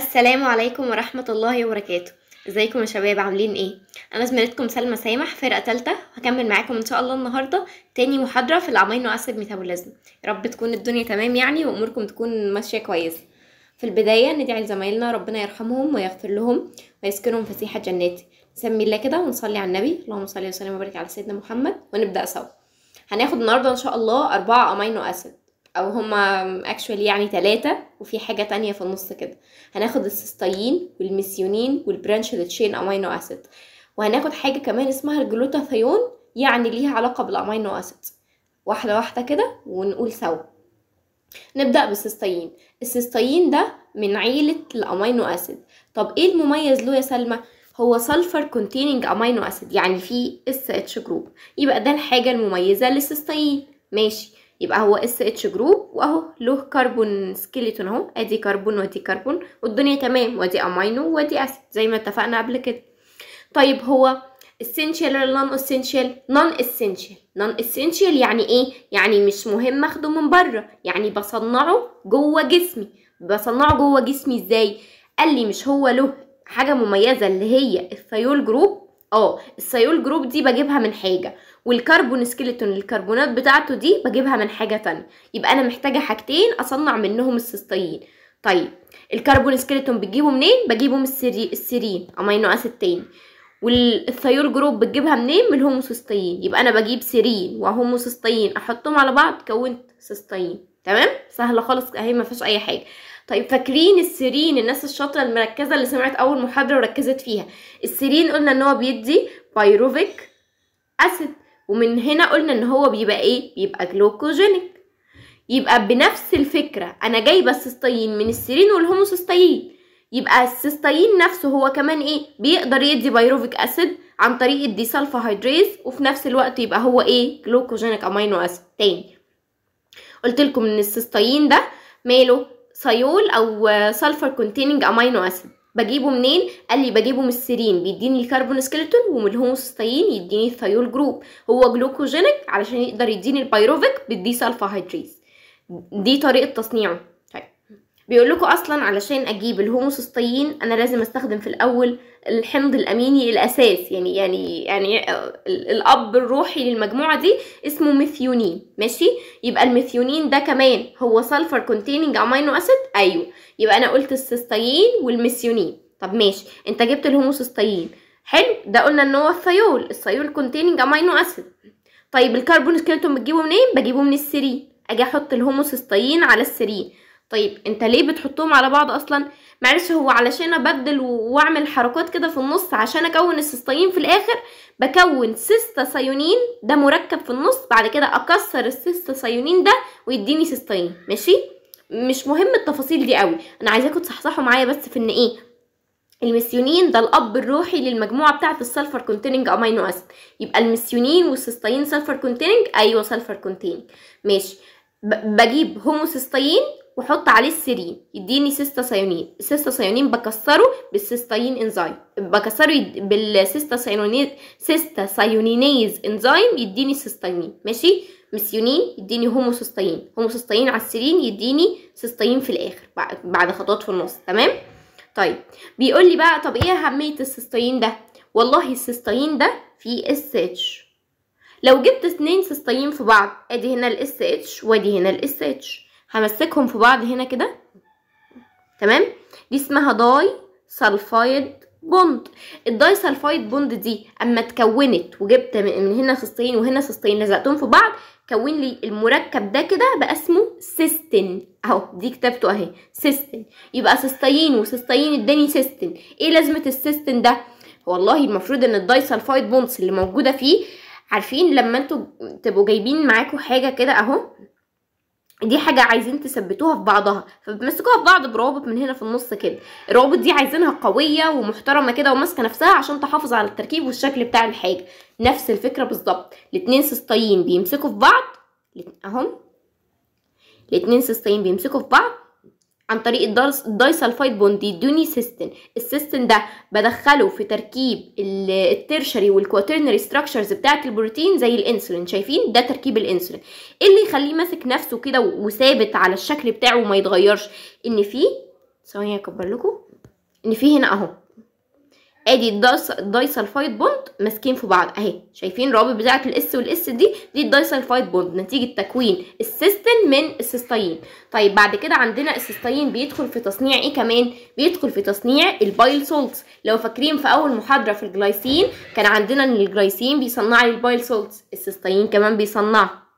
السلام عليكم ورحمة الله وبركاته ازيكم يا شباب عاملين ايه انا زميلتكم سلمى سامح فرقه ثالثه هكمل معاكم ان شاء الله النهارده تاني محاضره في الامينو اسيد ميتابوليزم يا رب تكون الدنيا تمام يعني واموركم تكون ماشيه كويس في البدايه ندعي لزمايلنا ربنا يرحمهم ويغفر لهم ويسكنهم فسيح جناته نسمي الله كده ونصلي على النبي اللهم صل وسلم وبارك على سيدنا محمد ونبدا سوا هناخد النهارده ان شاء الله اربعه امينو اسيد او هما اكشوالي يعني ثلاثه وفي حاجه تانية في النص كده هناخد السيستايين والميسيونين والبرانش تشين امينو اسيد وهناخد حاجه كمان اسمها الجلوتاثيون يعني ليها علاقه بالامينو اسيد واحده واحده كده ونقول سوا نبدا بالسيستايين السيستايين ده من عيله الامينو اسيد طب ايه المميز له يا سلمى هو سلفر كونتيننج امينو اسيد يعني فيه اس اتش جروب يبقى ده الحاجه المميزه للسيستايين ماشي يبقى هو اس اتش جروب واهو له كربون سكيليتون اهو ادي كربون ودي كربون والدنيا تمام وادي امينو وادي اسيد زي ما اتفقنا قبل كده طيب هو اسينشال ولا نون اسينشال نون اسينشال نون اسينشال يعني ايه يعني مش مهم اخده من بره يعني بصنعه جوه جسمي بصنعه جوه جسمي ازاي قال لي مش هو له حاجه مميزه اللي هي الثيول جروب اه الثيول جروب دي بجيبها من حاجه والكربون سكيلتون الكربونات بتاعته دي بجيبها من حاجه تانية يبقى انا محتاجه حاجتين اصنع منهم السيستين طيب الكربون سكيلتون بتجيبه منين بجيبه من السيرين امينو اسيد تاني والثيول جروب بتجيبها منين من الهوموسيستين يبقى انا بجيب سيرين وهوموسيستين احطهم على بعض كونت سيستين تمام سهله خالص اهي ما فيهاش اي حاجه طيب فاكرين السيرين الناس الشاطره المركزه اللي سمعت اول محاضره وركزت فيها السيرين قلنا ان هو بيدي بايروفيك اسيد ومن هنا قلنا ان هو بيبقى ايه بيبقى جلوكوجينيك يبقى بنفس الفكرة أنا جايبة السيستين من السيرين والهوموسيستين يبقى السيستين نفسه هو كمان إيه بيقدر يدي بايروفيك أسيد عن طريق الدي هيدريز وفي نفس الوقت يبقى هو إيه جلوكوجينيك أمينو أسيد تاني لكم إن السيستين ده ماله سيول أو سلفر كونتيننج أمينو أسيد بجيبه منين قال لي بجيبه من السيرين بيديني الكربون سكيلتون ومن الهوموسيستين يديني الثيول جروب هو جلوكوجينيك علشان يقدر يديني البايروفيك بالدي سلفا هيدريز دي طريقه تصنيعه بيقول لكم اصلا علشان اجيب الهوموسيستين انا لازم استخدم في الاول الحمض الاميني الاساس يعني يعني يعني الاب الروحي للمجموعه دي اسمه ميثيونين ماشي يبقى الميثيونين ده كمان هو سلفر كونتيننج امينو اسيد ايوه يبقى انا قلت السيستين والميثيونين طب ماشي انت جبت الهوموسيستين حلو ده قلنا ان هو الثيول الثيول كونتيننج امينو اسيد طيب الكربون سكيلتون بتجيبه منين بجيبه من السيرين اجي احط الهوموسيستين على السيرين طيب انت ليه بتحطهم على بعض اصلا معلش هو علشان ابدل واعمل حركات كده في النص عشان اكون السيستاين في الاخر بكون سيستا سيونين ده مركب في النص بعد كده اكسر السيستا سيونين ده ويديني سيستاين ماشي مش مهم التفاصيل دي قوي انا عايزاكم تصحصحوا معايا بس في ان ايه الميثيونين ده الاب الروحي للمجموعه بتاعه السلفر كونتيننج امينو اسيد يبقى الميثيونين والسيستاين سلفر كونتيننج ايوه سلفر كونتيننج ماشي بجيب هوموسيستين واحط عليه السيرين يديني سيستاسايونين السيستاسايونين بكسره بالسيستاين انزيم بكسره يد... بالسيستاسايونيز سيستاسايونينيز انزيم يديني سيستاينين ماشي مسيونين يديني هوموسيستاين هوموسيستاين على السيرين يديني سيستاين في الاخر بعد خطوات في النص تمام طيب بيقول لي بقى طب ايه اهميه السيستاين ده والله السيستاين ده فيه اس اتش لو جبت اتنين سيستاين في بعض ادي هنا الاس اتش وادي هنا الاس اتش همسكهم في بعض هنا كده تمام دي اسمها داي سلفايد بوند الداي سلفايد بوند دي اما اتكونت وجبت من هنا فسطين وهنا فسطين لزقتهم في بعض كون لي المركب ده كده بقى اسمه سيستين اهو دي كتابته اهي سيستين يبقى سيستين وسيستين اداني سيستين ايه لازمه السيستين ده والله المفروض ان الداي سلفايد بوندز اللي موجوده فيه عارفين لما انتوا تبقوا جايبين معاكم حاجه كده اهو دي حاجة عايزين تثبتوها في بعضها فبتمسكوها في بعض بروابط من هنا في النص كده الروابط دي عايزينها قوية ومحترمة كده وماسكة نفسها عشان تحافظ على التركيب والشكل بتاع الحاجة نفس الفكرة بالظبط الاتنين سستين بيمسكوا في بعض اهم الاتنين سستين بيمسكوا في بعض عن طريق الدايسلفايد بوند يدوني سيستن السيستن ده بدخله في تركيب الترشري والكواترنري ستراكشرز بتاعه البروتين زي الانسولين شايفين ده تركيب الانسولين ايه اللي يخليه ماسك نفسه كده وثابت على الشكل بتاعه وما يتغيرش ان فيه ثواني اكبر لكم ان فيه هنا اهو ادي الدايسلفايد بوند ماسكين في بعض اهي شايفين الروابط بتاعه الاس والاس دي دي الدايسلفايد بوند نتيجه تكوين السيستين من السيستين طيب بعد كده عندنا السيستين بيدخل في تصنيع ايه كمان بيدخل في تصنيع البايل سولتس لو فاكرين في اول محاضره في الجلايسين كان عندنا ان الجلايسين بيصنع البايل سولتس السيستين كمان بيصنعها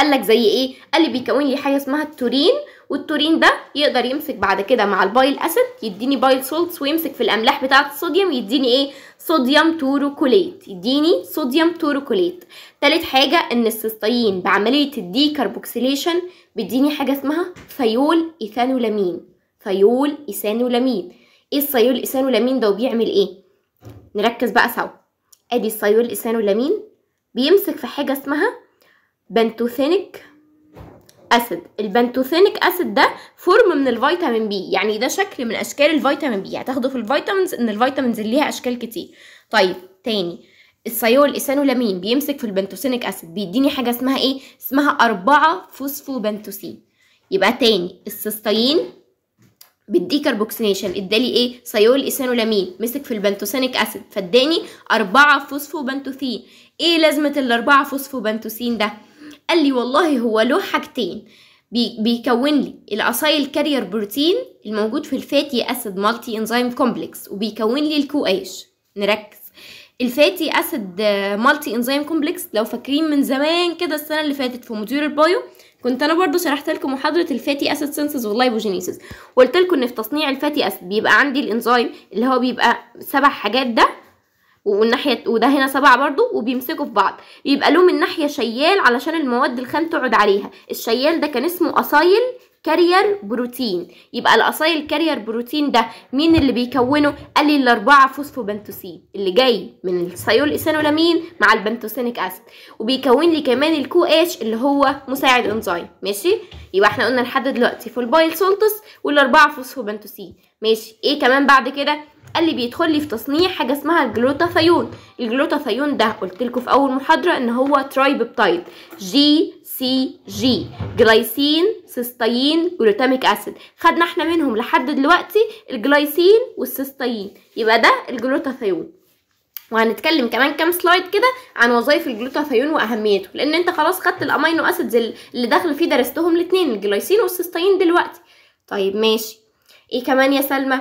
قال لك زي ايه قال لي بيكون لي حاجه اسمها التورين والتورين ده يقدر يمسك بعد كده مع البايل اسيد يديني بايل سولتس ويمسك في الاملاح بتاعه الصوديوم يديني ايه صوديوم توروكوليت يديني صوديوم توروكوليت تالت حاجه ان السيستين بعمليه الديكربوكسيليشن بيديني حاجه اسمها ثيول ايثانولامين ثيول ايثانولامين ايه الثيول ايثانولامين ده وبيعمل ايه نركز بقى سوا ادي الثيول ايثانولامين بيمسك في حاجه اسمها بنتوثينيك اسيد البنتوثينيك اسيد ده فورم من الفيتامين بي يعني ده شكل من اشكال الفيتامين بي يعني هتاخده في الفيتامينز ان الفيتامينز اللي ليها اشكال كتير طيب تاني السيول ايسانولامين بيمسك في البنتوثينيك اسيد بيديني حاجه اسمها ايه اسمها أربعة فوسفو بنتوسين يبقى تاني السيستين بالديكربوكسينيشن ادالي ايه سيول ايسانولامين مسك في البنتوسينيك اسيد فاداني أربعة فوسفو فوسفوبنتوثين ايه لازمه الاربعه فوسفو فوسفوبنتوثين ده قال لي والله هو له حاجتين بيكون لي الاسايل كارير بروتين الموجود في الفاتي اسيد مالتي انزيم كومبلكس وبيكون لي الكو اتش نركز الفاتي اسيد مالتي انزيم كومبلكس لو فاكرين من زمان كده السنه اللي فاتت في مدير البايو كنت انا برضو شرحت لكم محاضره الفاتي اسيد سينسز واللايبوجينيسيس وقلت لكم ان في تصنيع الفاتي اسيد بيبقى عندي الانزيم اللي هو بيبقى سبع حاجات ده والناحية وده هنا سبعة برضو وبيمسكوا في بعض يبقى لهم الناحية شيال علشان المواد الخام تقعد عليها الشيال ده كان اسمه أصايل كارير بروتين يبقى الاصايل كارير بروتين ده مين اللي بيكونه قال لي الاربعه فوسفوبنتوسين اللي جاي من الصيول اسانولامين مع البنتوسينيك اسيد وبيكون لي كمان الكو اتش اللي هو مساعد انزيم ماشي يبقى احنا قلنا لحد دلوقتي فولبايل سولتس والاربعه فوسفوبنتوسين ماشي ايه كمان بعد كده قال لي بيدخل لي في تصنيع حاجه اسمها الجلوتاثيون الجلوتاثيون ده قلت لكم في اول محاضره ان هو ترايبيبتايد جي سي جي جلايسين سيستاين جلوتاميك اسيد خدنا احنا منهم لحد دلوقتي الجلايسين والسيستاين يبقى ده الجلوتاثيون وهنتكلم كمان كام سلايد كده عن وظايف الجلوتاثيون واهميته لان انت خلاص خدت الامينو اسيدز اللي داخل فيه درستهم الاثنين الجلايسين والسيستاين دلوقتي طيب ماشي ايه كمان يا سلمى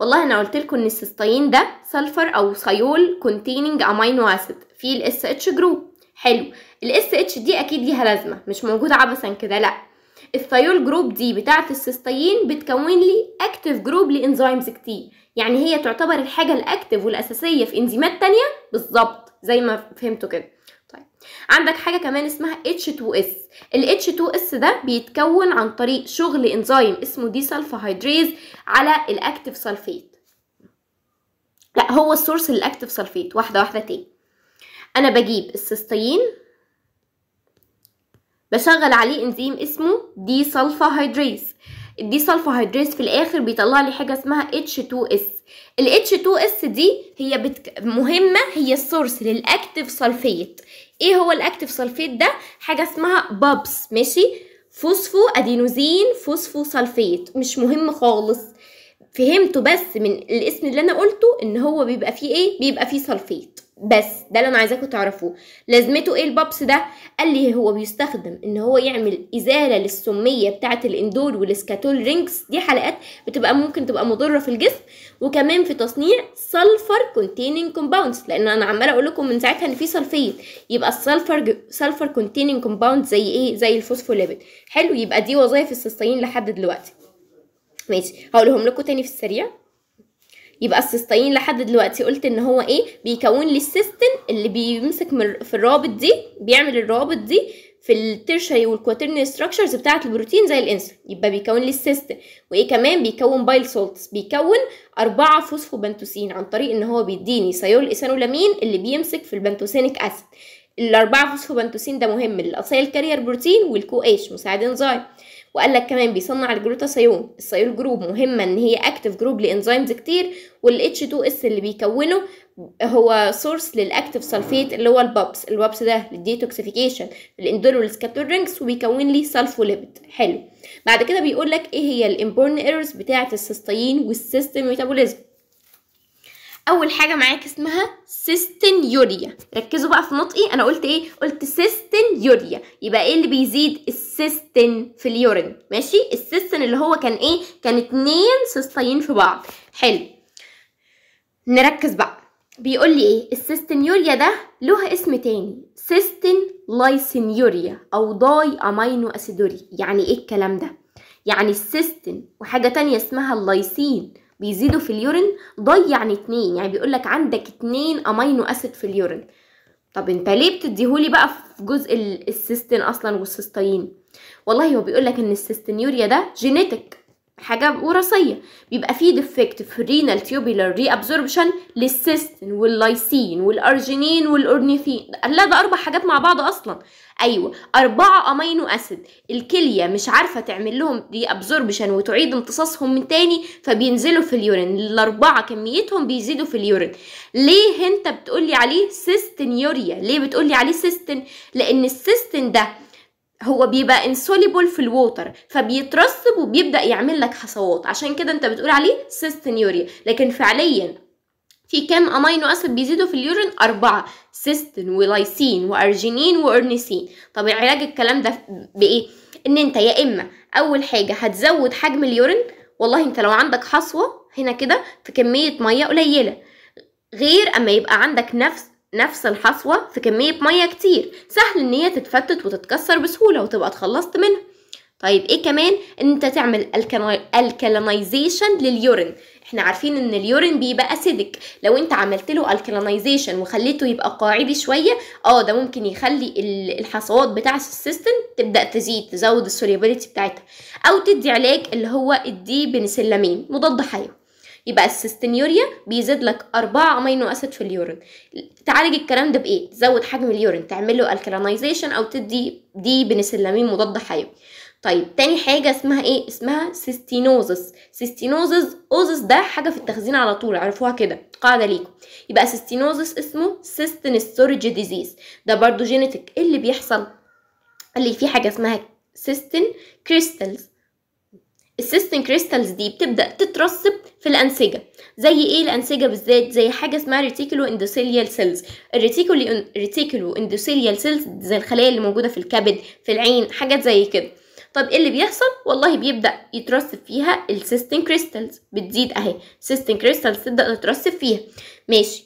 والله انا قلت لكم ان السيستاين ده سلفر او سيول كونتيننج امينو اسيد فيه الاس اتش جروب حلو الاس اتش دي اكيد ليها لازمه مش موجوده عبثا كده لا الثيول جروب دي بتاعه السيستين بتكون لي اكتف جروب لانزيمز كتير يعني هي تعتبر الحاجه الاكتف والاساسيه في انزيمات تانية بالظبط زي ما فهمتوا كده طيب عندك حاجه كمان اسمها H2S ال H2S ده بيتكون عن طريق شغل انزيم اسمه دي سلفهيدريز على الاكتف سلفيت لا هو السورس للاكتف سلفيت واحده واحده تاني انا بجيب السيستين بشغل عليه انزيم اسمه دي سلفا هيدريز الدي سلفا هيدريز في الاخر بيطلع لي حاجه اسمها H2S ال H2S دي هي بتك... مهمه هي السورس للاكتيف سلفيت ايه هو الاكتيف سلفيت ده حاجه اسمها بابس ماشي فوسفو ادينوزين فوسفو سلفيت مش مهم خالص فهمته بس من الاسم اللي انا قلته ان هو بيبقى فيه ايه بيبقى فيه سلفيت بس ده اللي انا عايزاكم تعرفوه لازمته ايه البابس ده قال لي هو بيستخدم ان هو يعمل ازاله للسميه بتاعه الاندور والاسكاتول رينجز دي حلقات بتبقى ممكن تبقى مضره في الجسم وكمان في تصنيع سلفر كونتيننج كومباوندز لان انا عماله اقول لكم من ساعتها ان في سلفيت يبقى السلفر سلفر كونتيننج كومباوند زي ايه زي الفوسفوليبيد حلو يبقى دي وظايف السيستين لحد دلوقتي ماشي هقولهم لكم تاني في السريع يبقى السيستين لحد دلوقتي قلت ان هو ايه بيكون لي السيستم اللي بيمسك في الروابط دي بيعمل الروابط دي في الترشري والكواترني ستراكشرز بتاعه البروتين زي الانسولين يبقى بيكون لي السيستم وايه كمان بيكون بايل سولتس بيكون أربعة فوسفوبنتوسين عن طريق ان هو بيديني سيول ايثانولامين اللي بيمسك في البنتوسينيك اسيد الأربعة فوسفوبنتوسين ده مهم للأصيل كارير بروتين والكو اتش إيه مساعد انزيم وقال لك كمان بيصنع الجلوتاثيون الثيول جروب مهمه ان هي اكتف جروب لانزيمز كتير والاتش 2 اس اللي بيكونه هو سورس للاكتف سلفيت اللي هو البابس البابس ده للديتوكسيفيكيشن الاندولولز كاتورينكس وبيكون لي سلفوليبيد حلو بعد كده بيقول لك ايه هي الامبورن ايرورز بتاعه السيستين والسيستم ميتابوليزم اول حاجه معاك اسمها سيستين يوريا ركزوا بقى في نطقي انا قلت ايه قلت سيستين يوريا يبقى ايه اللي بيزيد السيستين في اليورين ماشي السيستين اللي هو كان ايه كان اتنين سيستين في بعض حلو نركز بقى بيقول لي ايه السيستين يوريا ده له اسم تاني لايسين لايسينيوريا او داي امينو اسيدوري يعني ايه الكلام ده يعني السيستين وحاجه تانية اسمها اللايسين بيزيدوا في اليورين ضي يعني اتنين يعني بيقولك عندك اتنين امينو اسيد في اليورين طب انت ليه بتديهولي بقى في جزء السيستين اصلا والسيستين والله هو بيقولك ان السيستينيوريا ده جينيتك حاجه وراثيه بيبقى فيه ديفكت في رينال تيوبولار ري ابزوربشن للسيستين واللايسين والارجينين والاورنيثين لا ده اربع حاجات مع بعض اصلا ايوه اربعه امينو اسيد الكليه مش عارفه تعمل لهم دي ابزوربشن وتعيد امتصاصهم من تاني فبينزلوا في اليورين الاربعه كميتهم بيزيدوا في اليورين ليه انت بتقولي عليه سيستين يوريا ليه بتقولي عليه سيستين لان السيستين ده هو بيبقى انسوليبل في الووتر فبيترسب وبيبدا يعمل لك حصوات عشان كده انت بتقول عليه سيستينوريا لكن فعليا في كام امينو اسيد بيزيدوا في اليورين اربعه سيستين ولايسين وارجينين وارنيسين طب علاج الكلام ده بايه ان انت يا اما اول حاجه هتزود حجم اليورين والله انت لو عندك حصوه هنا كده في كميه ميه قليله غير اما يبقى عندك نفس نفس الحصوة في كمية مية كتير سهل ان هي تتفتت وتتكسر بسهولة وتبقى اتخلصت منها طيب ايه كمان ان انت تعمل الكالانيزيشن لليورين احنا عارفين ان اليورين بيبقى اسيدك لو انت عملت له الكالانيزيشن وخليته يبقى قاعدي شويه اه ده ممكن يخلي الحصوات بتاعه السيستم تبدا تزيد تزود السوليبيليتي بتاعتها او تدي علاج اللي هو الدي بنسلامين مضاد حيوي يبقى السيستينيوريا بيزيد لك أربعة أمينو أسيد في اليورين تعالج الكلام ده بإيه؟ تزود حجم اليورين تعمل له الكلانيزيشن أو تدي دي بنسلامين مضاد حيوي طيب تاني حاجة اسمها ايه؟ اسمها سيستينوزس سيستينوزس اوزس ده حاجة في التخزين على طول عرفوها كده قاعدة ليكم يبقى سيستينوزس اسمه سيستين ستورج ديزيز ده برضو جينيتك اللي بيحصل اللي فيه حاجة اسمها سيستين كريستالز السيستين كريستالز دي بتبدا تترسب في الانسجه زي ايه الانسجه بالذات زي حاجه اسمها ريتيكولو اندوثيليال سيلز الريتيكولو ريتيكولو اندوثيليال سيلز زي الخلايا اللي موجوده في الكبد في العين حاجات زي كده طب ايه اللي بيحصل والله بيبدا يترسب فيها السيستين كريستالز بتزيد اهي سيستين كريستالز تبدا تترسب فيها ماشي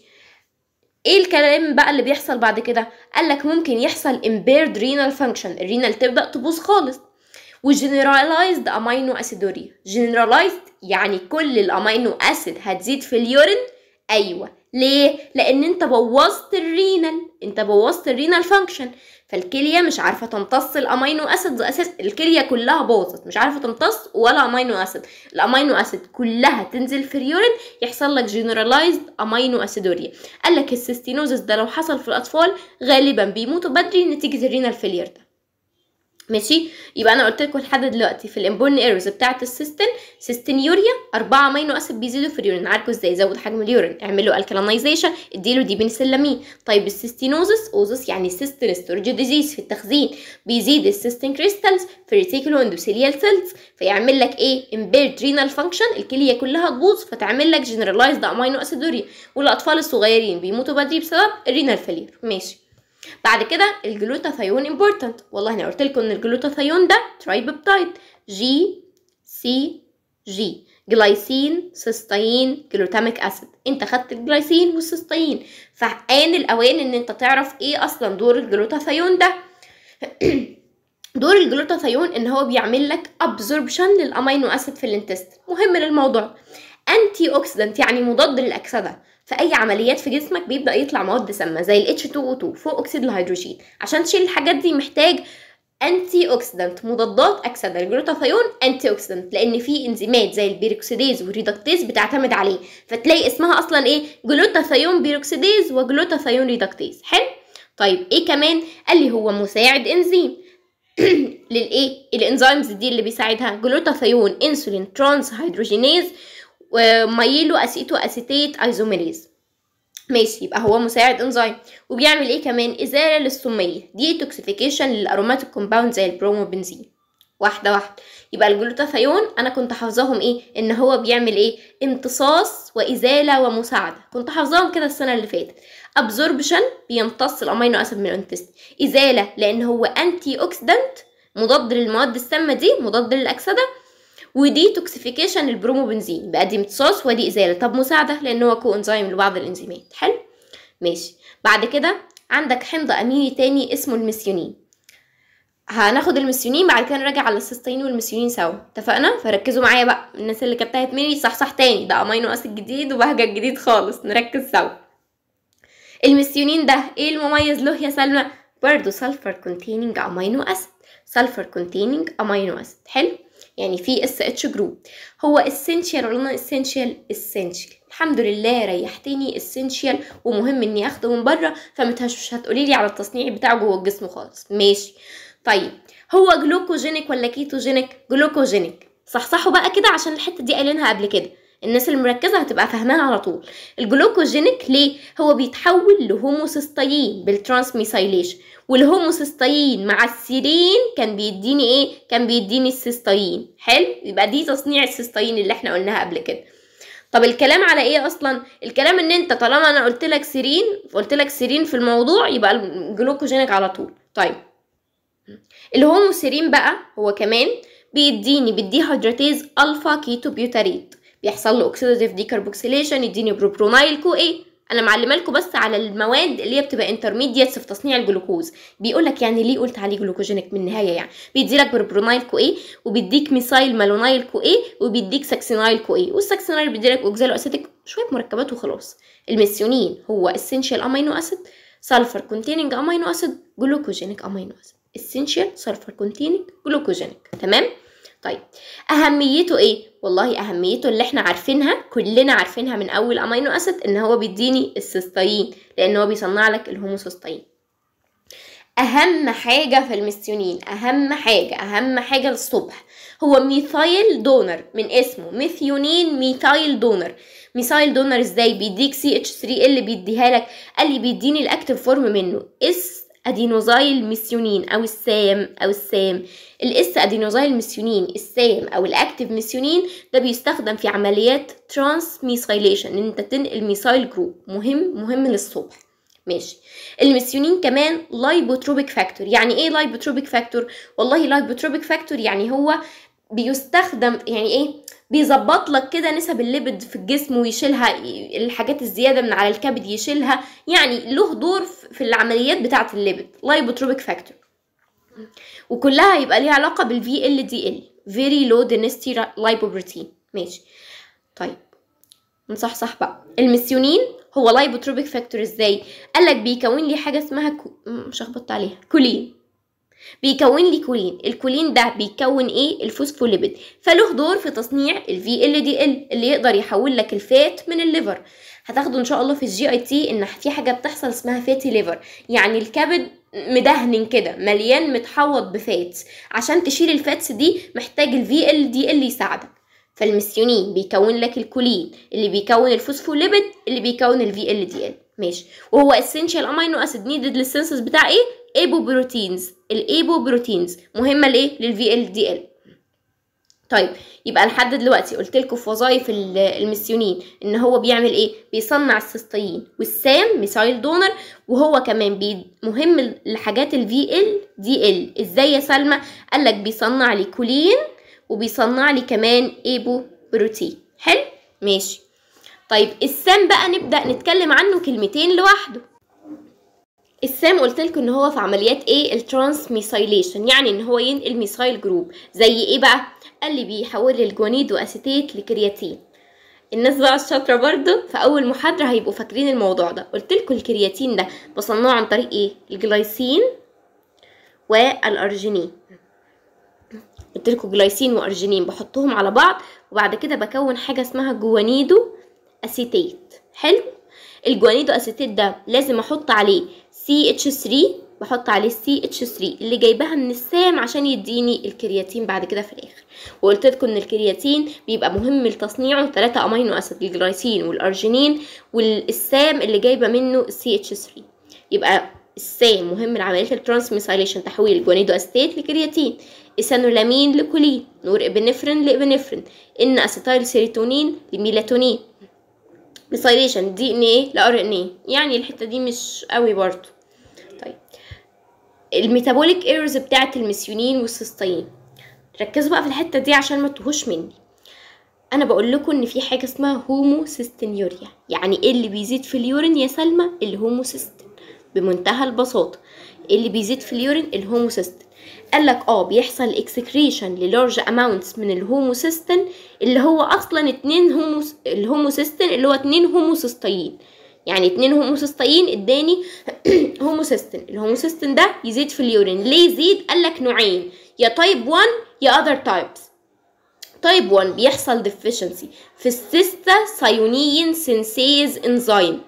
ايه الكلام بقى اللي بيحصل بعد كده قالك ممكن يحصل امبيرد رينال فانكشن الرينال تبدا تبوظ خالص وجنرالايزد امينو اسيدوريا جنرالايزد يعني كل الامينو اسيد هتزيد في اليورين ايوه ليه لان انت بوظت الرينال انت بوظت الرينال فانكشن فالكليه مش عارفه تمتص الامينو اسيد اساس الكليه كلها باظت مش عارفه تمتص ولا امينو اسيد الامينو اسيد كلها تنزل في اليورين يحصل لك جنرالايزد امينو اسيدوريا قال لك السيستينوزس ده لو حصل في الاطفال غالبا بيموتوا بدري نتيجه الرينال فيلير ده ماشي يبقى انا قلت لكم لحد دلوقتي في الامبورن ايروز بتاعه السيستين سيستين يوريا 4 امينو اسيد بيزيدوا في اليورين عارفوا ازاي زود حجم اليورين اعملوا الكالينايزيشن اديله دي بنسلامين طيب السيستينوزس اوزس يعني سيستين ستورج ديزيز في التخزين بيزيد السيستين كريستالز في ريتيكولو اندوثيليال سيلز فيعمل لك ايه امبيرد رينال فانكشن الكليه كلها تبوظ فتعمل لك جنرالايزد امينو اسيدوريا والاطفال الصغيرين بيموتوا بدري بسبب الرينال فيلير ماشي بعد كده الجلوتاثيون امبورتنت والله انا قلت لكم ان الجلوتاثيون ده ترايبيبتايد جي سي جي جلايسين سيستين جلوتاميك اسيد انت خدت الجلايسين والسيستين فآن الاوان ان انت تعرف ايه اصلا دور الجلوتاثيون ده دور الجلوتاثيون ان هو بيعمل لك ابزوربشن للامينو اسيد في الانتست مهم للموضوع انتي اوكسيدنت يعني مضاد للاكسده فاي عمليات في جسمك بيبدا يطلع مواد سامه زي ال H2O2 فوق اكسيد الهيدروجين عشان تشيل الحاجات دي محتاج انتي اوكسيدنت مضادات اكسده الجلوتاثيون انتي اوكسيدنت لان في انزيمات زي البيروكسيديز والريدكتيز بتعتمد عليه فتلاقي اسمها اصلا ايه جلوتاثيون بيروكسيديز وجلوتاثيون ريدكتيز حلو طيب ايه كمان قال لي هو مساعد انزيم للايه الانزيمز دي اللي بيساعدها جلوتاثيون انسولين ترانس هيدروجينيز ومايلو اسيتو اسيتيت ايزوميريز ماشي يبقى هو مساعد انزيم وبيعمل ايه كمان ازاله للسميه دي توكسيفيكيشن للاروماتيك كومباوند زي البروموبنزين واحده واحده يبقى الجلوتاثيون انا كنت حافظاهم ايه ان هو بيعمل ايه امتصاص وازاله ومساعده كنت حافظاهم كده السنه اللي فاتت ابزوربشن بيمتص الامينو اسيد من الانتست ازاله لان هو انتي اوكسيدنت مضاد للمواد السامه دي مضاد للاكسده ودي توكسيفيكيشن البروموبنزين بقى دي امتصاص ودي ازاله طب مساعده لان هو كو انزيم لبعض الانزيمات حلو ماشي بعد كده عندك حمض اميني تاني اسمه الميثيونين هناخد الميثيونين بعد كده نراجع على السيستين والميثيونين سوا اتفقنا فركزوا معايا بقى الناس اللي كانت تاهت مني صح صح تاني ده امينو اسيد جديد وبهجه جديد خالص نركز سوا الميثيونين ده ايه المميز له يا سلمى برضه سلفر كونتيننج امينو اسيد سلفر كونتيننج امينو اسيد حلو يعني في اس اتش جروب هو اسينشال ولا نون اسينشال اسينشال الحمد لله ريحتني اسينشال ومهم اني اخده من بره فمش هتقولي لي على التصنيع بتاعه جوه الجسم خالص ماشي طيب هو جلوكوجينيك ولا كيتوجينيك جلوكوجينيك صحصحوا بقى كده عشان الحته دي قايلينها قبل كده الناس المركزه هتبقى فاهماها على طول الجلوكوجينيك ليه هو بيتحول لهوموسيستين بالترانسميسيليشن والهوموسيستين مع السيرين كان بيديني ايه كان بيديني السيستين حلو يبقى دي تصنيع السيستين اللي احنا قلناها قبل كده طب الكلام على ايه اصلا الكلام ان انت طالما انا قلت لك سيرين قلت لك سيرين في الموضوع يبقى الجلوكوجينيك على طول طيب الهوموسيرين بقى هو كمان بيديني هيدراتيز الفا كيتو بيوتاريت بيحصل له اوكسيداتيف ديكربوكسيليشن يديني بروبرونايل كو ايه انا معلمه لكم بس على المواد اللي هي بتبقى انترميديتس في تصنيع الجلوكوز بيقول لك يعني ليه قلت عليه جلوكوجينيك من النهايه يعني بيدي لك بروبرونايل كو ايه وبيديك ميسايل مالونايل كو ايه وبيديك ساكسينايل كو ايه والساكسينايل بيدي لك اوكزالو اسيتيك شويه مركبات وخلاص الميثيونين هو اسينشال امينو اسيد سلفر كونتيننج امينو اسيد جلوكوجينيك امينو اسيد اسينشال سلفر كونتيننج جلوكوجينيك تمام طيب اهميته ايه والله اهميته اللي احنا عارفينها كلنا عارفينها من اول امينو اسيد ان هو بيديني السيستين لان هو بيصنع لك الهوموسيستين اهم حاجه في الميثيونين اهم حاجه اهم حاجه للصبح هو ميثايل دونر من اسمه ميثيونين ميثايل دونر ميثايل دونر ازاي بيديك سي اتش 3 اللي بيديها لك قال لي بيديني الاكتف فورم منه اس ادينوزايل ميسيونين او السام او السام الاس ادينوزايل ميسيونين السام او الاكتيف ميسيونين ده بيستخدم في عمليات ترانس ميثايليشن ان انت تنقل ميثايل جروب مهم مهم للصبح ماشي الميسيونين كمان لايبوتروبيك فاكتور يعني ايه لايبوتروبيك فاكتور والله لايبوتروبيك فاكتور يعني هو بيستخدم يعني ايه بيظبط لك كده نسب الليبيد في الجسم ويشيلها الحاجات الزياده من على الكبد يشيلها يعني له دور في العمليات بتاعه الليبيد لايبوتروبيك فاكتور وكلها هيبقى ليها علاقه بالفي ال دي ال فيري لو دينستي لايبوبروتين ماشي طيب نصح صح بقى المسيونين هو لايبوتروبيك فاكتور ازاي قالك بيكون لي حاجه اسمها كو... مش هخبط عليها كولين بيكون لي كولين الكولين ده بيكون ايه الفوسفوليبيد فله دور في تصنيع الفي ال دي ال اللي يقدر يحول لك الفات من الليفر هتاخده ان شاء الله في الجي اي تي ان في حاجه بتحصل اسمها فاتي ليفر يعني الكبد مدهن كده مليان متحوط بفات عشان تشيل الفاتس دي محتاج الفي ال دي ال يساعدك فالمسيونين بيكون لك الكولين اللي بيكون الفوسفوليبيد اللي بيكون الفي ال دي ال ماشي وهو اسينشال امينو اسيد نيدد للسنسس بتاع ايه الايبو الايبوبروتينز مهمه لايه للفي ال دي ال طيب يبقى لحد دلوقتي قلت لكم في وظايف المسيونين ان هو بيعمل ايه بيصنع السيستين والسام ميسايل دونر وهو كمان بي مهم لحاجات الفي ال دي ال ازاي يا سلمى قال لك بيصنع لي كولين وبيصنع لي كمان ايبو بروتين حلو ماشي طيب السام بقى نبدا نتكلم عنه كلمتين لوحده السام قلت لكم ان هو في عمليات ايه الترانس ميسايليشن يعني ان هو ينقل ميسايل جروب زي ايه بقى قال لي بيحول الجوانيد واسيتات لكرياتين الناس بقى الشاطره برضه في اول محاضره هيبقوا فاكرين الموضوع ده قلت لكم الكرياتين ده بصنعه عن طريق ايه الجلايسين والارجينين قلت لكم جلايسين وارجينين بحطهم على بعض وبعد كده بكون حاجه اسمها جوانيدو اسيتيت حلو الجوانيدو اسيتيت ده لازم احط عليه CH3 بحط عليه CH3 اللي جايباها من السام عشان يديني الكرياتين بعد كده في الاخر وقلت لكم ان الكرياتين بيبقى مهم لتصنيعه ثلاثة امينو اسيد الجلايسين والارجينين والسام اللي جايبه منه CH3 يبقى السام مهم لعمليه الترانسميثايليشن تحويل الجوانيدو استيت لكرياتين اسانولامين لكولين نور ابنفرين لابنفرين ان اسيتيل سيروتونين لميلاتونين ميثايليشن دي ان ايه لار ان ايه يعني الحته دي مش قوي برضو الميتابوليك ايرورز بتاعه المسيونين والسيستين ركزوا بقى في الحته دي عشان ما تهوش مني انا بقول لكم ان في حاجه اسمها هوموسيستينيوريا يعني ايه اللي بيزيد في اليورين يا سلمى الهوموسيستين بمنتهى البساطه ايه اللي بيزيد في اليورين الهوموسيستين قال لك اه بيحصل اكسكريشن للارج اماونتس من الهوموسيستين اللي هو اصلا اتنين هوموس الهوموسيستين اللي هو اتنين هوموسيستين يعني اتنين هوموسيستين اداني هوموسيستين الهوموسيستين ده يزيد في اليورين ليه يزيد قالك نوعين يا تايب 1 يا اذر تايبس تايب 1 بيحصل ديفيشنسي في السيستا سايونين سينسيز انزايم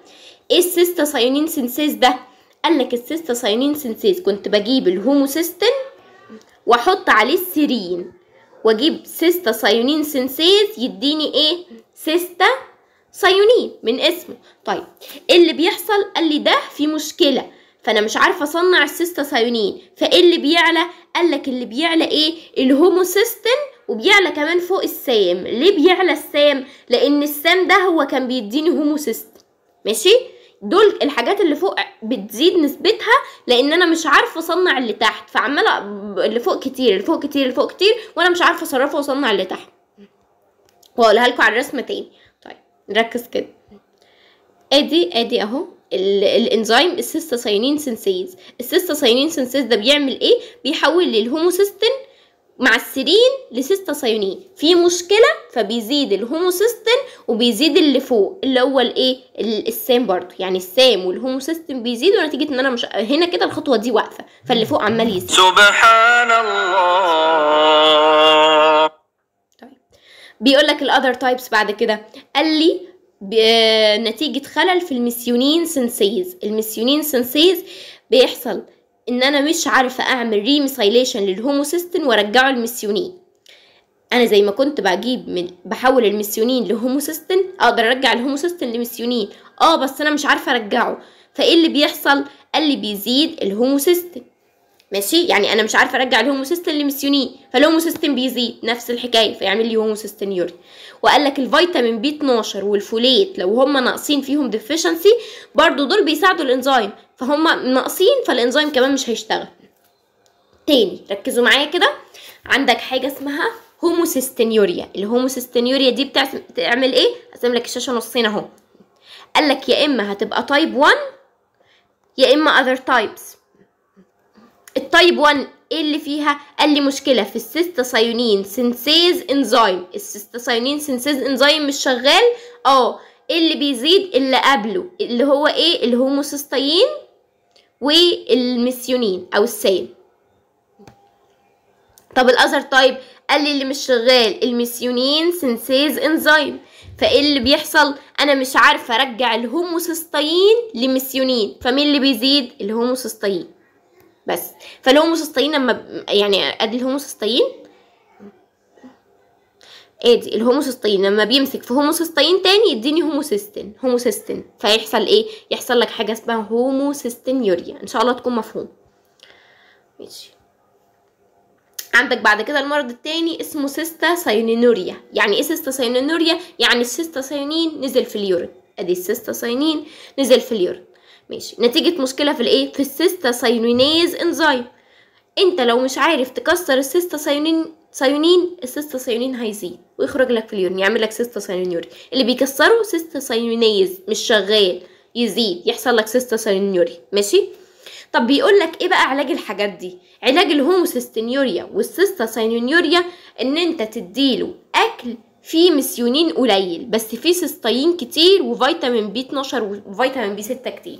ايه السيستا سايونين سينسيز ده قالك السيستا سايونين سينسيز كنت بجيب الهوموسيستين واحط عليه السيرين واجيب سيستا سايونين سينسيز يديني ايه سيستا صهيونيه من اسمه طيب ايه اللي بيحصل قال لي ده في مشكله فانا مش عارفه اصنع السيستا السيستاسايونين فايه اللي بيعلى قال لك اللي بيعلى ايه الهوموسيستين وبيعلى كمان فوق السام ليه بيعلى السام لان السام ده هو كان بيديني هوموسيستين ماشي دول الحاجات اللي فوق بتزيد نسبتها لان انا مش عارفه اصنع اللي تحت فعماله اللي فوق كتير اللي فوق كتير اللي فوق كتير وانا مش عارفه اصرفه واصنع اللي تحت واقولها لكم على الرسمه تاني ركز كده ادي ادي اهو الانزيم السيستاسينين سينسيز السيستاسينين سينسيز ده بيعمل ايه بيحول للهوموسيستين مع السيرين لسيستاسينين في مشكله فبيزيد الهوموسيستين وبيزيد اللي فوق اللي هو الايه السام برضو يعني السام والهوموسيستين بيزيدوا نتيجه ان انا مش هنا كده الخطوه دي واقفه فاللي فوق عمال يزيد سبحان الله بيقول لك الاذر تايبس بعد كده قال لي آه، نتيجة خلل في الميسيونين سنسيز الميسيونين سنسيز بيحصل ان انا مش عارفة اعمل ريميسايليشن للهوموسيستين وارجعه الميسيونين انا زي ما كنت بجيب من بحول الميسيونين لهوموسيستين اقدر ارجع الهوموسيستين لميسيونين اه بس انا مش عارفة ارجعه فايه اللي بيحصل قال لي بيزيد الهوموسيستين ماشي يعني انا مش عارفه ارجع الهوموسيستين لميسيونيه فالهوموسيستين بيزيد نفس الحكايه فيعمل لي هوموسيستين يوري وقال لك الفيتامين بي 12 والفوليت لو هم ناقصين فيهم ديفيشنسي برضو دول بيساعدوا الانزيم فهم ناقصين فالانزيم كمان مش هيشتغل تاني ركزوا معايا كده عندك حاجه اسمها هوموسيستينيوريا الهوموسيستينيوريا دي بتعمل ايه هقسم لك الشاشه نصين اهو قال لك يا اما هتبقى تايب 1 يا اما اذر تايبس التايب 1 ايه اللي فيها قال لي مشكله في السيستاسايونين سينسيز انزايم السيستاسايونين سينسيز انزايم مش شغال اه ايه اللي بيزيد اللي قبله اللي هو ايه الهوموسيستاين والميثيونين او السيل طب الاذر تايب قال لي اللي مش شغال الميثيونين سينسيز انزايم فايه اللي بيحصل انا مش عارفه ارجع الهوموسيستاين لميثيونين فمين اللي بيزيد الهوموسيستاين بس فالهوموسيستين لما يعني ادي الهوموسيستين ادي الهوموسيستين لما بيمسك في هوموسيستين تاني يديني هوموسيستين هوموسيستين فيحصل ايه يحصل لك حاجه اسمها هوموسيستين يوريا ان شاء الله تكون مفهوم ماشي عندك بعد كده المرض التاني اسمه سيستا ساينينوريا يعني ايه سيستا ساينينوريا يعني السيستا ساينين نزل في اليورين ادي السيستا ساينين نزل في اليورين ماشي نتيجة مشكلة في الايه في السيستا السيستاساينينيز انزيم انت لو مش عارف تكسر السيستاساينين سايونين السيستاسايونين هيزيد ويخرج لك في اليورين يعمل لك سيستاسايونين يوري اللي بيكسره سيستا سيستاسايونيز مش شغال يزيد يحصل لك سيستاسايونين يوري ماشي طب بيقول لك ايه بقى علاج الحاجات دي علاج الهوموسيستينيوريا والسيستاساينيوريا ان انت تديله اكل في مسيونين قليل بس في سيستاين كتير وفيتامين بي 12 وفيتامين بي 6 كتير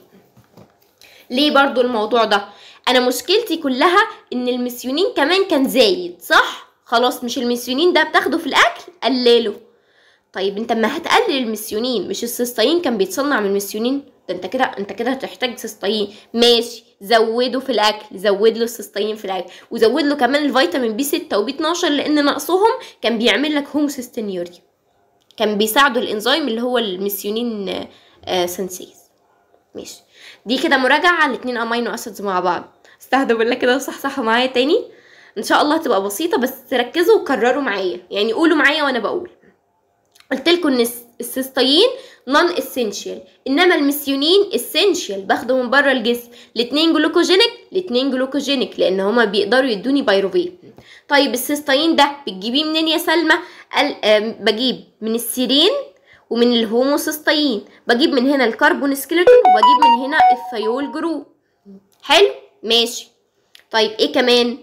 ليه برضو الموضوع ده انا مشكلتي كلها ان المسيونين كمان كان زايد صح خلاص مش المسيونين ده بتاخده في الاكل قلله طيب انت ما هتقلل المسيونين مش السيستاين كان بيتصنع من المسيونين ده انت كده انت كده هتحتاج سيستين ماشي زوده في الاكل زود له السيستين في الاكل وزود له كمان الفيتامين بي 6 وبي 12 لان نقصهم كان بيعمل لك هوموسيستينيوريا كان بيساعده الانزيم اللي هو الميثيونين آه، سنسيز ماشي دي كده مراجعه على الاثنين امينو اسيدز مع بعض استهدوا بالله كده وصحصحوا معايا تاني ان شاء الله هتبقى بسيطه بس ركزوا وكرروا معايا يعني قولوا معايا وانا بقول قلت لكم ان السيستين نون اسينشال انما الميثيونين اسينشال باخده من بره الجسم الاثنين جلوكوجينيك الاثنين جلوكوجينيك لان هما بيقدروا يدوني بايروفيت طيب السيستين ده بتجيبيه منين يا سلمى بجيب من السيرين ومن الهوموسيستين بجيب من هنا الكربون سكيلتون وبجيب من هنا الثيول جروب حلو ماشي طيب ايه كمان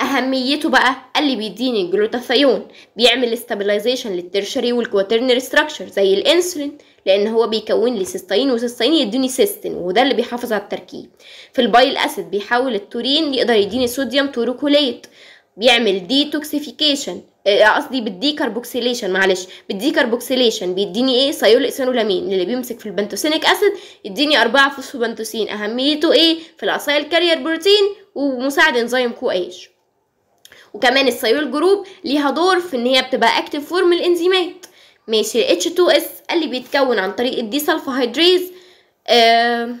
اهميته بقى اللي بيديني الجلوتاثيون بيعمل استابلايزيشن للترشري والكواترنري ستراكشر زي الانسولين لان هو بيكون لي سيستين وسيستين يديني سيستين وده اللي بيحافظ على التركيب في البايل اسيد بيحول التورين يقدر يديني صوديوم توروكوليت بيعمل ديتوكسيفيكيشن آه، قصدي بالديكربوكسيليشن معلش بالديكربوكسيليشن بيديني ايه سيول اسانولامين اللي بيمسك في البنتوسينيك اسيد يديني 4 فوسفوبنتوسين اهميته ايه في الاصايل كارير بروتين ومساعد انزيم كو إيه ايش وكمان السيول جروب ليها دور في ان هي بتبقى اكتف فورم الانزيمات ماشي ال H2S اللي بيتكون عن طريق الديسلفهيدريز آه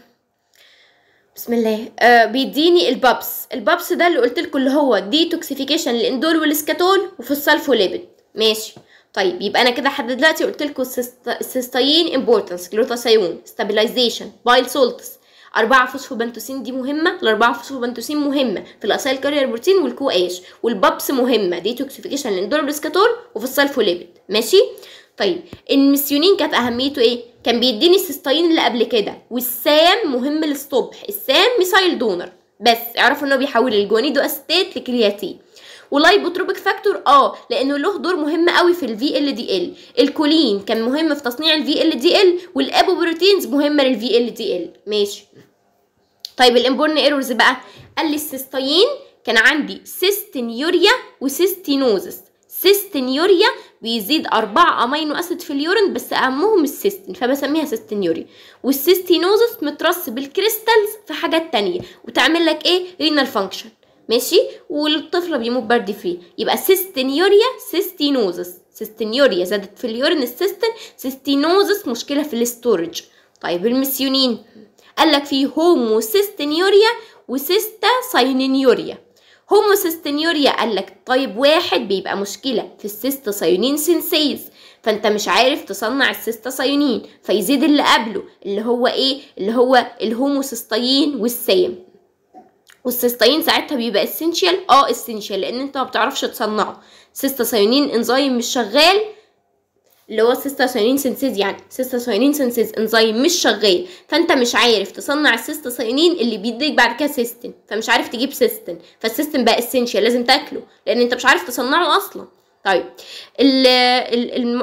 بسم الله آه بيديني البابس البابس ده اللي قلت لكم اللي هو ديتوكسيفيكيشن للاندول والاسكاتول وفي السلفوليبيد ماشي طيب يبقى انا كده لحد دلوقتي قلت لكم السيستايين امبورتنس جلوتاثيون ستابيلايزيشن بايل سولتس 4 فوسفوبنتوسين دي مهمه الاربعه فوسفوبنتوسين مهمه في الاسايل كارير بروتين والكو اش والبابس مهمه ديتوكسيفيكيشن للاندولوريسكاتول وفي السلفوليبيد ماشي طيب الميسيونين كانت اهميته ايه كان بيديني السيستاين اللي قبل كده والسام مهم للصبح السام ميسايل دونر بس اعرفوا انه بيحول الجوانيدو استات لكرياتين ولايبوتروبيك فاكتور اه لانه له دور مهم قوي في الفي ال دي ال الكولين كان مهم في تصنيع الفي ال دي ال والابوبروتينز مهمه للفي ال دي ال ماشي طيب الامبورن ايرورز بقى قال لي السيستين كان عندي سيستينيوريا وسيستينوزس سيستينيوريا بيزيد أربع أمينو أسيد في اليورين بس أهمهم السيستين فبسميها سيستينيوريا والسيستينوزس مترص بالكريستالز في حاجات تانية وتعمل لك إيه رينال فانكشن ماشي والطفل بيموت برد فيه يبقى سيستينيوريا سيستينوزس سيستينيوريا زادت في اليورين السيستم سيستينوزس مشكله في الاستورج طيب المسيونين قال لك في هوموسيستينيوريا وسيستا ساينينيوريا هوموسيستينيوريا قال لك طيب واحد بيبقى مشكله في السيستا ساينين سينسيز فانت مش عارف تصنع السيستا ساينين فيزيد اللي قبله اللي هو ايه اللي هو الهوموسيستين والسام والسيستاين ساعتها بيبقى اسينشال اه اسينشال لان انت ما بتعرفش تصنعه سيستاساينين انزايم مش شغال اللي هو السيستاساينين سينسيز يعني سيستاساينين سينسيز انزايم مش شغال فانت مش عارف تصنع السيستاساينين اللي بيديك بعد كده سيستين فمش عارف تجيب سيستين فالسيستين بقى اسينشال لازم تاكله لان انت مش عارف تصنعه اصلا طيب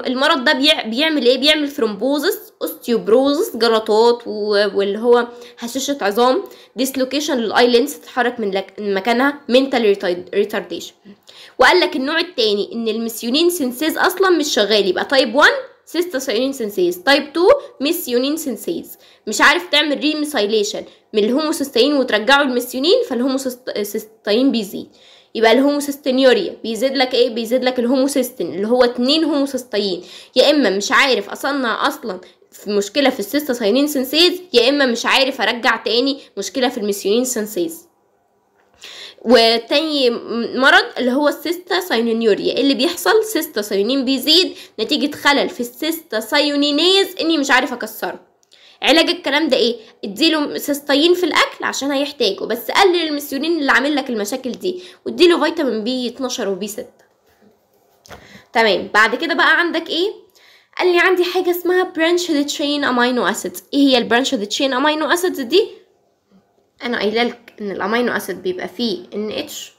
المرض ده بيعمل ايه بيعمل ثرومبوزس اوستيوبروزس جلطات واللي هو هشاشه عظام ديسلوكيشن للاي لينس تتحرك من مكانها منتال ريتارديشن وقال لك النوع الثاني ان الميسيونين سينسيز اصلا مش شغال يبقى تايب 1 سيستاسيونين سينسيز تايب 2 ميسيونين سينسيز مش عارف تعمل ريميسايليشن من الهوموسيستين وترجعه الميسيونين فالهوموسيستين بيزيد يبقى الهوموسيستينيوريا بيزيد لك ايه بيزيد لك الهوموسيستين اللي هو اتنين هوموسيستين يا اما مش عارف اصنع اصلا في مشكله في السيستا ساينين سينسيز يا اما مش عارف ارجع تاني مشكله في الميسيونين سينسيز وتاني مرض اللي هو السيستا ساينينيوريا إيه اللي بيحصل سيستا ساينين بيزيد نتيجه خلل في السيستا ساينينيز اني مش عارف اكسره علاج الكلام ده ايه اديله سيستين في الاكل عشان هيحتاجه بس قلل المسيولين اللي عامل لك المشاكل دي واديله فيتامين بي 12 وبي 6 تمام بعد كده بقى عندك ايه قال لي عندي حاجه اسمها برانش تشين امينو اسيدز ايه هي البرانش تشين امينو اسيدز دي انا قايله لك ان الامينو اسيد بيبقى فيه ان اتش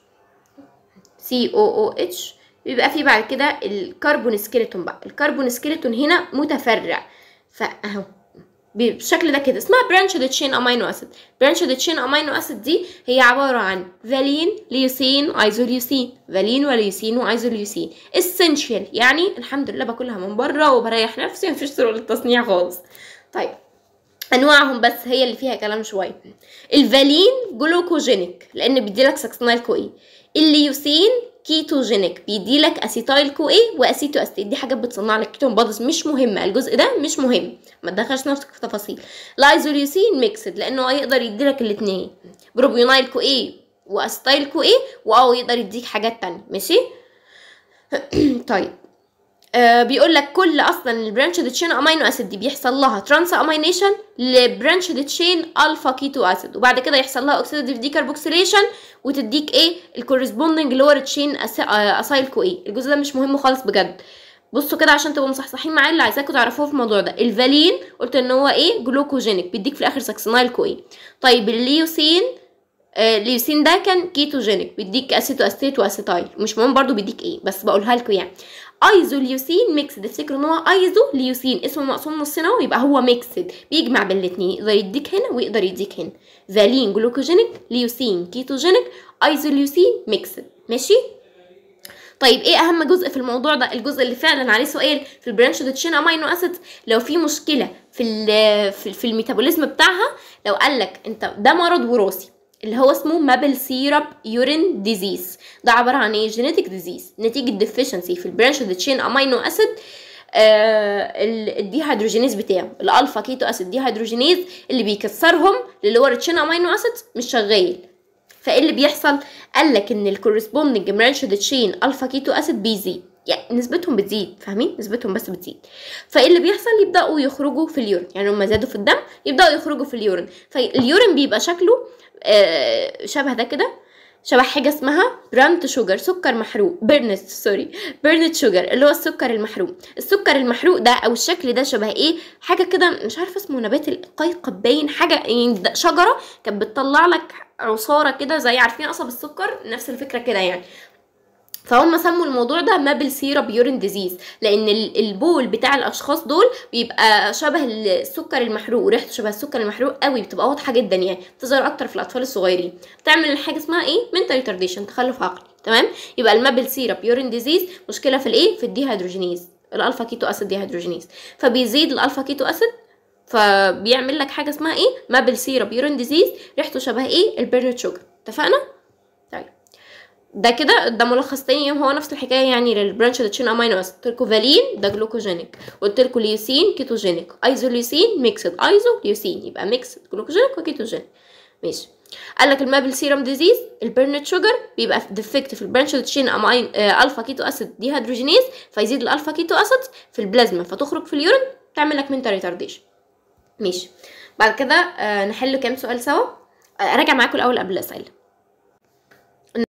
سي او او اتش بيبقى فيه بعد كده الكربون سكيلتون بقى الكربون سكيلتون هنا متفرع فاهو بالشكل ده كده اسمها برانشد تشين امينو اسيد برانشد تشين امينو اسيد دي هي عباره عن فالين ليوسين ايزوليوسين فالين وليوسين وايزوليوسين اسينشال يعني الحمد لله باكلها من بره وبريح نفسي مفيش طرق للتصنيع خالص طيب انواعهم بس هي اللي فيها كلام شويه الفالين جلوكوجينيك لان بيديلك ساكسينايل كو اي الليوسين كيتوجينيك بيديلك اسيتايل كو اي واسيتو استيت دي حاجات بتصنع لك كيتون بادز مش مهمه الجزء ده مش مهم ما تدخلش نفسك في تفاصيل لايزوليوسين ميكسد لانه هيقدر يديلك الاثنين بروبيونايل كو اي واسيتايل كو اي واه يقدر يديك حاجات تانية ماشي طيب آه، بيقول لك كل اصلا البرانشد تشين امينو اسيد دي بيحصل لها ترانس امينيشن لبرانشد تشين الفا كيتو اسيد وبعد كده يحصل لها اوكسيديف ديكربوكسيليشن وتديك ايه الكورسبوندنج لور تشين اسايل كو ايه الجزء ده مش مهم خالص بجد بصوا كده عشان تبقوا مصحصحين معايا اللي عايزاكم تعرفوه في الموضوع ده الفالين قلت ان هو ايه جلوكوجينيك بيديك في الاخر ساكسينايل كو ايه طيب الليوسين آه، الليوسين ده كان كيتوجينيك بيديك اسيتو استيت واسيتايل مش مهم برضو بيديك ايه بس بقولها لكم يعني ايزوليوسين ميكسد افتكروا ان هو ايزوليوسين اسمه مقسوم اهو يبقى هو ميكسد بيجمع بين الاتنين يقدر يديك هنا ويقدر يديك هنا فالين جلوكوجينيك ليوسين كيتوجينيك ايزوليوسين ميكسد ماشي طيب ايه اهم جزء في الموضوع ده الجزء اللي فعلا عليه سؤال في تشين امينو اسيد لو في مشكله في في الميتابوليزم بتاعها لو قال لك انت ده مرض وراثي اللي هو اسمه مابل سيرب يورين ديزيز ده عباره عن ايه جينيتك ديزيز نتيجه ديفيشنسي في البرانش اوف ذا تشين امينو اسيد آه، الدي هيدروجينيز بتاعه الالفا كيتو اسيد دي هيدروجينيز اللي بيكسرهم للور تشين امينو اسيد مش شغال فايه اللي بيحصل قال لك ان الكورسبوندنج برانش اوف ذا تشين الفا كيتو اسيد بيزيد يعني نسبتهم بتزيد فاهمين نسبتهم بس بتزيد فايه اللي بيحصل يبداوا يخرجوا في اليورين يعني هم زادوا في الدم يبداوا يخرجوا في اليورين فاليورين بيبقى شكله آه، شبه ده كده شبه حاجه اسمها برانت شوجر سكر محروق بيرنت سوري بيرنت شوجر اللي هو السكر المحروق السكر المحروق ده او الشكل ده شبه ايه حاجه كده مش عارفه اسمه نبات القيقب باين حاجه يعني شجره كانت بتطلع لك عصاره كده زي عارفين قصب السكر نفس الفكره كده يعني فهم سموا الموضوع ده مابل سيرب يورين ديزيز لان البول بتاع الاشخاص دول بيبقى شبه السكر المحروق وريحته شبه السكر المحروق قوي بتبقى واضحه جدا يعني بتظهر اكتر في الاطفال الصغيرين بتعمل حاجه اسمها ايه منتال ريتارديشن تخلف عقلي تمام يبقى المابل سيرب يورين ديزيز مشكله في الايه في الديهيدروجينيز الالفا كيتو اسيد ديهيدروجينيز فبيزيد الالفا كيتو اسيد فبيعمل لك حاجه اسمها ايه مابل سيرب يورين ديزيز ريحته شبه ايه البرنت شوجر اتفقنا ده كده ده ملخص تاني يوم هو نفس الحكايه يعني للبرانش تشين امينو اسيد قلت لكم فالين ده جلوكوجينيك قلت لكم ليوسين كيتوجينيك ايزوليوسين ميكسد ايزو ليوسين يبقى ميكسد جلوكوجينيك وكيتوجين ماشي قال لك المابل سيرم ديزيز البرنت شوجر بيبقى ديفكت في البرانش تشين امين آه الفا كيتو اسيد دي هيدروجينيز فيزيد الالفا كيتو اسيد في البلازما فتخرج في اليورين تعمل لك منتا ريتارديشن ماشي بعد كده آه نحل كام سؤال سوا آه راجع معاكم الاول قبل الاسئله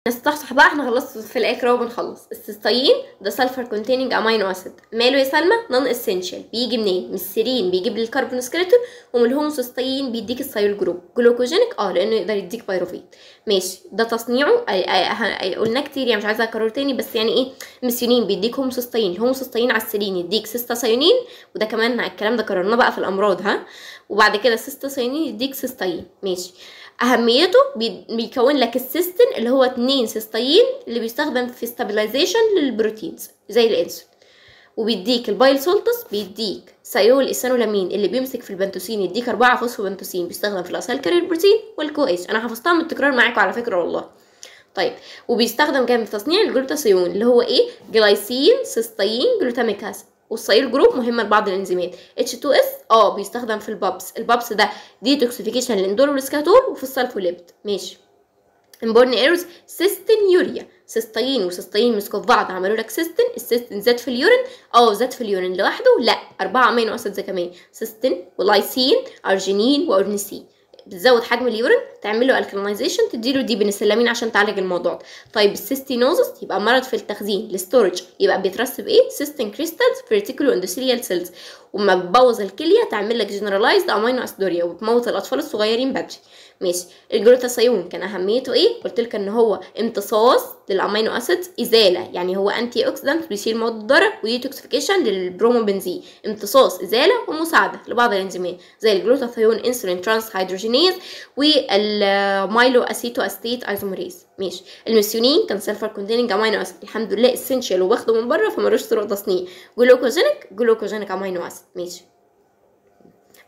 نستحصح بقى احنا خلصت في الاخر اهو بنخلص السيستين ده سلفر كونتيننج امينو اسيد ماله يا سلمى نون اسينشال بيجي منين من السيرين بيجيب لي الكربون سكريتون ومن الهوموسيستين بيديك السايل جروب جلوكوجينيك اه لانه يقدر يديك بايروفيت ماشي ده تصنيعه أه، قلنا كتير يعني مش عايزه اكرر تاني بس يعني ايه مسيونين بيديك هوموسيستين الهوموسيستين على السيرين يديك سيستاسيونين وده كمان الكلام ده كررناه بقى في الامراض ها وبعد كده سيستاسيونين يديك سيستين ماشي اهميته بيكون لك السيستين اللي هو اتنين سيستين اللي بيستخدم في ستابلايزيشن للبروتينز زي الانسولين وبيديك البايل سولتس بيديك سيول السانولامين اللي بيمسك في البنتوسين يديك 4 بنتوسين بيستخدم في الاسيل كارير بروتين والكو اتش انا حفظتها من التكرار معاكم على فكره والله طيب وبيستخدم كمان في تصنيع الجلوتاسيون اللي هو ايه جلايسين سيستين جلوتاميك اسيد والصيل جروب مهمه لبعض الانزيمات H2S اه بيستخدم في البابس البابس ده ديتوكسيفيكيشن للاندول والسكاتول وفي السلفوليبيد ماشي امبورن ايروز سيستين يوريا سيستين وسيستين مسكوا في بعض عملوا لك سيستين السيستين زاد في اليورين اه زاد في اليورين لوحده لا اربعه امينو اسيدز كمان سيستين ولايسين ارجينين وارنسين بتزود حجم اليورين تعمل له الكالينايزيشن تديله له ديبنسلامين عشان تعالج الموضوع ده طيب السيستينوزس يبقى مرض في التخزين الاستورج يبقى بيترسب ايه سيستين كريستالز فيرتيكولو اندوثيليال سيلز وما بتبوظ الكليه تعمل لك جنرالايزد امينو اسيدوريا وبتموت الاطفال الصغيرين بدري ماشي الجلوتاثيون كان اهميته ايه قلت لك ان هو امتصاص للامينو اسيدز ازاله يعني هو انتي اوكسيدنت بيشيل مواد الضاره وديتوكسيفيكيشن للبروموبنزين امتصاص ازاله ومساعده لبعض الانزيمات زي الجلوتاثيون انسولين ترانس هيدروجينيز والمايلو اسيتو استيت ايزوميريز ماشي الميسيونين كان سلفر كونتيننج امينو اسيد الحمد لله اسينشال وباخده من بره فمالوش طرق تصنيع جلوكوجينيك جلوكوجينيك امينو اسيد ماشي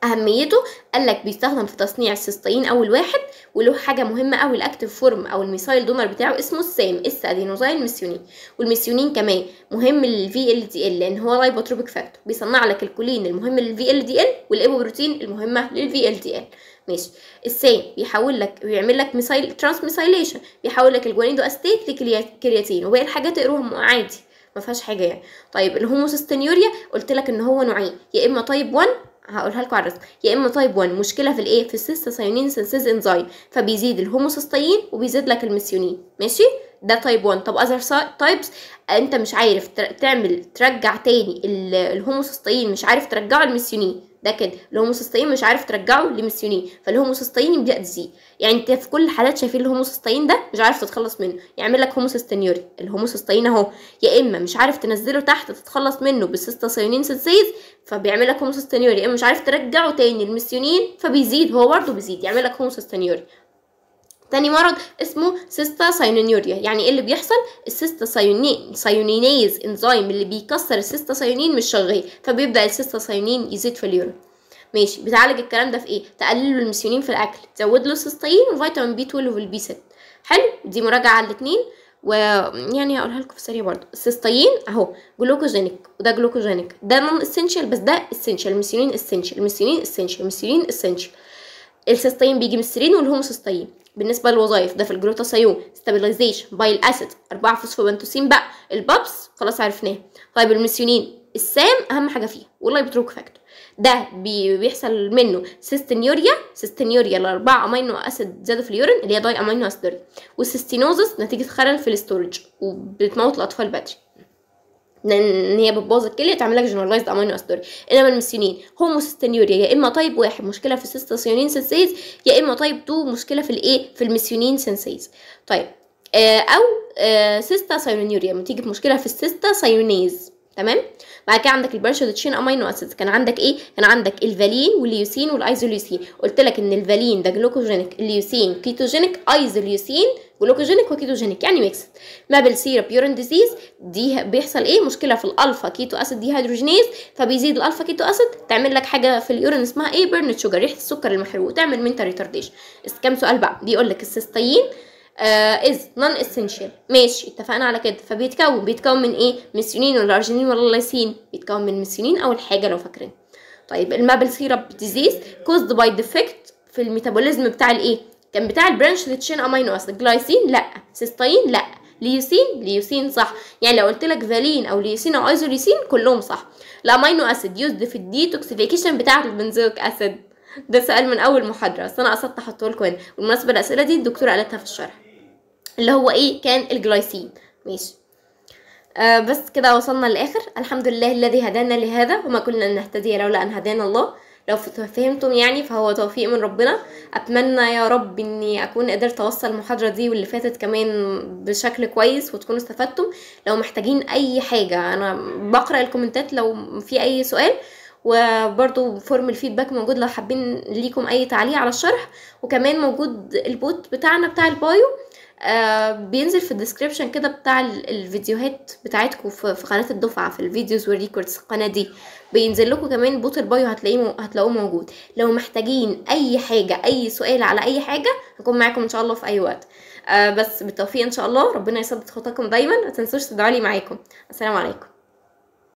اهميته قال لك بيستخدم في تصنيع السيستين اول واحد وله حاجه مهمه قوي الاكتيف فورم او الميثايل دونر بتاعه اسمه السام اس ادينوزايل ميثيونين والميثيونين كمان مهم للفي ال دي ال لان هو لايبوتروبيك فاكتور بيصنع لك الكولين المهم للفي ال دي ال والايبوبروتين المهمه للفي ال دي ال ماشي السام بيحول لك بيعمل لك ميثايل ترانسميثايليشن بيحول لك الجوانيدو استيت لكرياتين وباقي الحاجات تقروهم عادي ما فيهاش حاجه يعني طيب الهوموسيستينيوريا قلت لك ان هو نوعين يا اما تايب 1 هقولها لكم على الرسم يا اما تايب 1 مشكله في الايه في السيستاسيونين سينسيز انزايم فبيزيد الهوموسيستين وبيزيد لك الميثيونين ماشي ده تايب 1 طب اذر تايبس انت مش عارف تعمل ترجع تاني الهوموسيستين مش عارف ترجعه الميثيونين ده كده الهوموسيستين مش عارف ترجعه لميثيونين فالهوموسيستين يبدا تزيد يعني انت في كل الحالات شايفين الهوموسيستين ده مش عارف تتخلص منه يعمل لك هوموسيستينيوري الهوموسيستين اهو يا اما مش عارف تنزله تحت تتخلص منه بالسيستاسيونين سيز فبيعمل لك هوموسيس تنيوري اما مش عارف ترجعه تاني للميسيونين فبيزيد هو برضه بيزيد يعمل لك هوموسيس تنيوري تاني مرض اسمه سيستا سايونيوريا يعني ايه اللي بيحصل السيستا سايونين سايونينيز انزيم اللي بيكسر السيستا سايونين مش شغال فبيبدا السيستا سايونين يزيد في اليورين ماشي بتعالج الكلام ده في ايه تقلل الميسيونين في الاكل تزود له السيستين وفيتامين بي 12 والبي 6 حلو دي مراجعه على الاثنين ويعني اقولها لكم في السريع برضو السيستين اهو جلوكوجينيك وده جلوكوجينيك ده نون اسينشال بس ده اسينشال ميثيلين اسينشال ميثيلين اسينشال ميثيلين اسينشال السيستين بيجي من السيرين والهوموسيستين بالنسبه للوظائف ده في الجلوتاثيون ستابيلايزيشن بايل اسيد 4 فوسفوبنتوسين بقى البابس خلاص عرفناه طيب الميثيونين السام اهم حاجه فيها واللايبتروك فاكتور ده بيحصل منه سيستينيوريا سيستينيوريا الاربعه امينو اسيد زادوا في اليورين اللي هي داي امينو اسيدوريا والسيستينوزس نتيجه خلل في الاستورج وبتموت الاطفال بدري لان هي بتبوظ الكليه تعمل لك جنرالايزد امينو اسيدوري انما المسيونين هوموسيستينيوريا يا اما طيب واحد مشكله في السيستينيورين سنسيز يا اما طيب 2 مشكله في الايه في المسيونين سنسيز طيب آه، او سيستا آه، سيستا سايونيوريا نتيجه مشكله في السيستا سايونيز تمام بعد كده عندك الباراشوت تشين امينو اسيدز كان عندك ايه كان عندك الفالين والليوسين والايزوليوسين قلت لك ان الفالين ده جلوكوجينيك الليوسين كيتوجينيك ايزوليوسين جلوكوجينيك وكيتوجينيك يعني ميكس مابل سيرب يورين ديزيز دي بيحصل ايه مشكله في الالفا كيتو اسيد دي هيدروجينيز فبيزيد الالفا كيتو اسيد تعمل لك حاجه في اليورين اسمها ايه بيرنت شوجر ريحه السكر المحروق وتعمل منتال ريتارديشن كام سؤال بقى بيقول لك السيستين از نون اسينشال ماشي اتفقنا على كده فبيتكون بيتكون من ايه ميثيونين ولا ارجينين ولا لايسين بيتكون من ميثيونين اول حاجه لو فاكرين طيب المابل سيرب ديزيز كوزد باي ديفكت في الميتابوليزم بتاع الايه كان بتاع البرانش تشين امينو اسيد جلايسين لا سيستين لا ليوسين ليوسين صح يعني لو قلت لك فالين او ليوسين او ايزوليسين كلهم صح الامينو اسيد يوزد في الديتوكسيفيكيشن بتاع البنزويك اسيد ده سؤال من اول محاضره بس انا قصدت احطه لكم هنا بالمناسبه الاسئله دي الدكتوره قالتها في الشرح اللي هو ايه كان الجلايسين ماشي آه بس كده وصلنا للاخر الحمد لله الذي هدانا لهذا وما كنا نهتدي لولا ان هدانا الله لو فهمتم يعني فهو توفيق من ربنا اتمنى يا رب اني اكون قدرت اوصل المحاضره دي واللي فاتت كمان بشكل كويس وتكونوا استفدتم لو محتاجين اي حاجه انا بقرا الكومنتات لو في اي سؤال وبرضو فورم الفيدباك موجود لو حابين ليكم اي تعليق على الشرح وكمان موجود البوت بتاعنا بتاع البايو آه بينزل في الديسكريبشن كده بتاع الفيديوهات بتاعتكم في قناه الدفعه في الفيديوز والريكوردز القناه دي بينزل لكم كمان بوت البايو هتلاقيه هتلاقوه موجود لو محتاجين اي حاجه اي سؤال على اي حاجه هكون معاكم ان شاء الله في اي وقت آه بس بالتوفيق ان شاء الله ربنا يثبت خطاكم دايما ما تنسوش تدعوا لي معاكم السلام عليكم